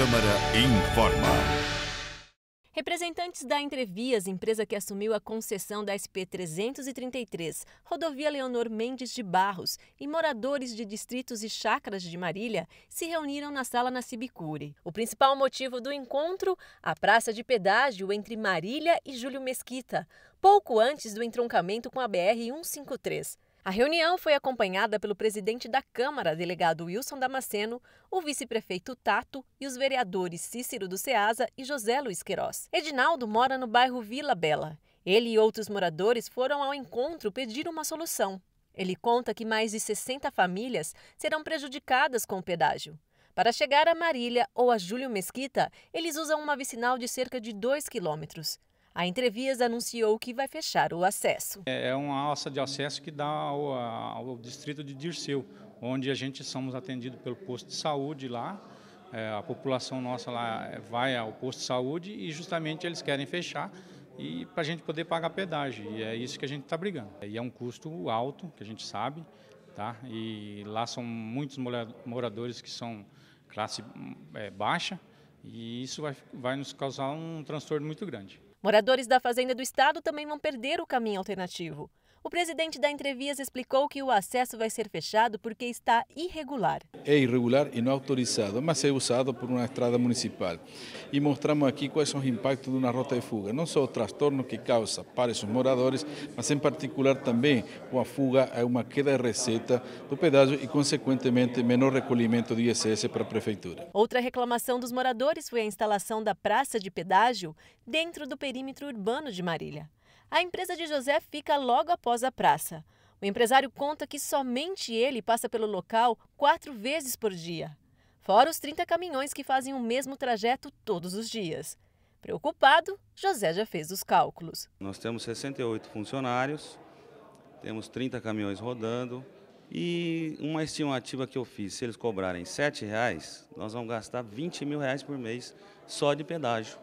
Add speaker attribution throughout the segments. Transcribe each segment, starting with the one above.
Speaker 1: Câmara informa.
Speaker 2: Representantes da Entrevias, empresa que assumiu a concessão da SP 333, rodovia Leonor Mendes de Barros, e moradores de distritos e chácaras de Marília, se reuniram na sala na Sibicure. O principal motivo do encontro, a praça de pedágio entre Marília e Júlio Mesquita, pouco antes do entroncamento com a BR 153. A reunião foi acompanhada pelo presidente da Câmara, delegado Wilson Damasceno, o vice-prefeito Tato e os vereadores Cícero do Ceasa e José Luiz Queiroz. Edinaldo mora no bairro Vila Bela. Ele e outros moradores foram ao encontro pedir uma solução. Ele conta que mais de 60 famílias serão prejudicadas com o pedágio. Para chegar a Marília ou a Júlio Mesquita, eles usam uma vicinal de cerca de 2 quilômetros. A Entrevias anunciou que vai fechar o acesso.
Speaker 3: É, é uma alça de acesso que dá ao, ao distrito de Dirceu, onde a gente somos atendidos pelo posto de saúde lá. É, a população nossa lá é, vai ao posto de saúde e justamente eles querem fechar e para a gente poder pagar pedágio. E é isso que a gente está brigando. E é um custo alto, que a gente sabe, tá? E lá são muitos moradores que são classe é, baixa, e isso vai, vai nos causar um transtorno muito grande.
Speaker 2: Moradores da Fazenda do Estado também vão perder o caminho alternativo. O presidente da Entrevias explicou que o acesso vai ser fechado porque está irregular.
Speaker 3: É irregular e não autorizado, mas é usado por uma estrada municipal. E mostramos aqui quais são os impactos de uma rota de fuga, não só o transtorno que causa para os moradores, mas em particular também com a fuga é uma queda de receita do pedágio e, consequentemente, menor recolhimento de ISS para a prefeitura.
Speaker 2: Outra reclamação dos moradores foi a instalação da praça de pedágio dentro do perímetro urbano de Marília. A empresa de José fica logo após a praça. O empresário conta que somente ele passa pelo local quatro vezes por dia, fora os 30 caminhões que fazem o mesmo trajeto todos os dias. Preocupado, José já fez os cálculos.
Speaker 3: Nós temos 68 funcionários, temos 30 caminhões rodando e uma estimativa que eu fiz, se eles cobrarem R$ 7,00, nós vamos gastar R$ 20 mil reais por mês só de pedágio.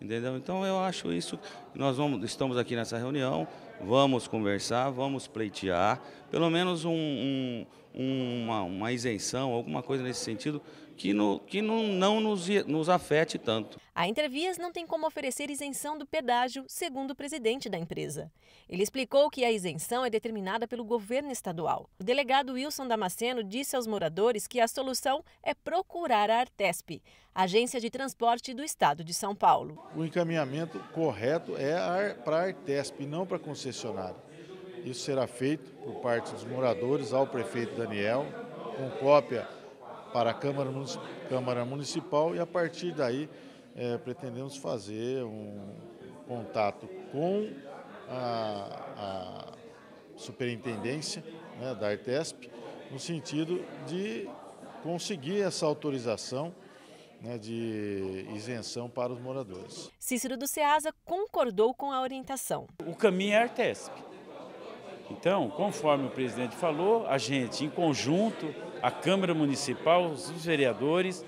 Speaker 3: Entendeu? Então eu acho isso. Nós vamos, estamos aqui nessa reunião, vamos conversar, vamos pleitear, pelo menos um, um, uma, uma isenção, alguma coisa nesse sentido, que, no, que no, não nos, nos afete tanto.
Speaker 2: A Intervias não tem como oferecer isenção do pedágio, segundo o presidente da empresa. Ele explicou que a isenção é determinada pelo governo estadual. O delegado Wilson Damasceno disse aos moradores que a solução é procurar a Artesp, agência de transporte do estado de São Paulo.
Speaker 1: O encaminhamento correto é para a Artesp, não para a concessionária. Isso será feito por parte dos moradores ao prefeito Daniel, com cópia para a Câmara, Câmara Municipal e a partir daí é, pretendemos fazer um contato com a, a superintendência né, da Artesp, no sentido de conseguir essa autorização né, de isenção para os moradores.
Speaker 2: Cícero do Ceasa concordou com a orientação. O
Speaker 1: caminho é a Artesp. Então, conforme o presidente falou, a gente, em conjunto, a Câmara Municipal, os vereadores,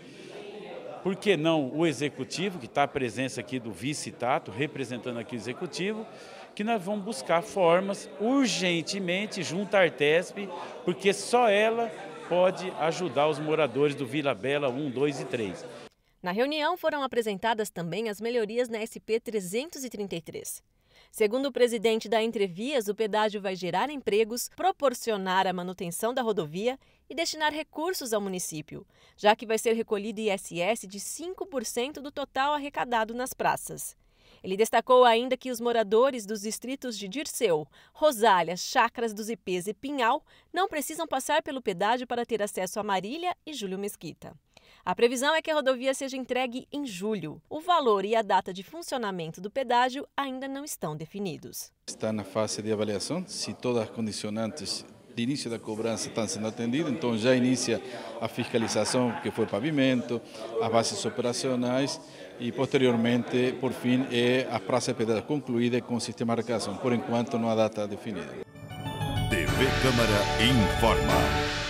Speaker 1: por que não o Executivo, que está a presença aqui do vice-tato, representando aqui o Executivo, que nós vamos buscar formas urgentemente junto à Artesp, porque só ela pode ajudar os moradores do Vila Bela 1, 2 e 3.
Speaker 2: Na reunião foram apresentadas também as melhorias na SP 333. Segundo o presidente da Entrevias, o pedágio vai gerar empregos, proporcionar a manutenção da rodovia e destinar recursos ao município, já que vai ser recolhido ISS de 5% do total arrecadado nas praças. Ele destacou ainda que os moradores dos distritos de Dirceu, Rosália, Chacras dos Ipês e Pinhal não precisam passar pelo pedágio para ter acesso a Marília e Júlio Mesquita. A previsão é que a rodovia seja entregue em julho. O valor e a data de funcionamento do pedágio ainda não estão definidos.
Speaker 3: Está na fase de avaliação se todas as condicionantes de início da cobrança estão sendo atendidas, então já inicia a fiscalização, que foi pavimento, as bases operacionais e posteriormente, por fim, é a praça de pedágio concluída com o sistema de marcação. Por enquanto, não há data definida. TV Câmara informa.